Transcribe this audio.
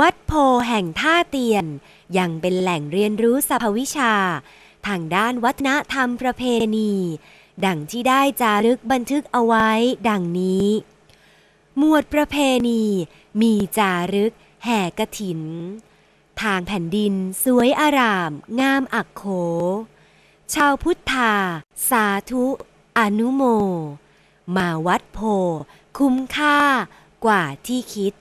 วัดโพแห่งท่าเตียน ยังเป็นแหล่งเรียนรู้สภวิชา ทางด้านวัฒนธรรมประเพณี ดังที่ได้จารึกบันทึกเอาไว้ดังนี้หมวดประเพณี มีจารึกแห่กระถิน ทางแผ่นดินสวยอาราม งามอักโขชาวพุทธา สาธุอนุโม มาวัดโพคุ้มค่ากว่าที่คิด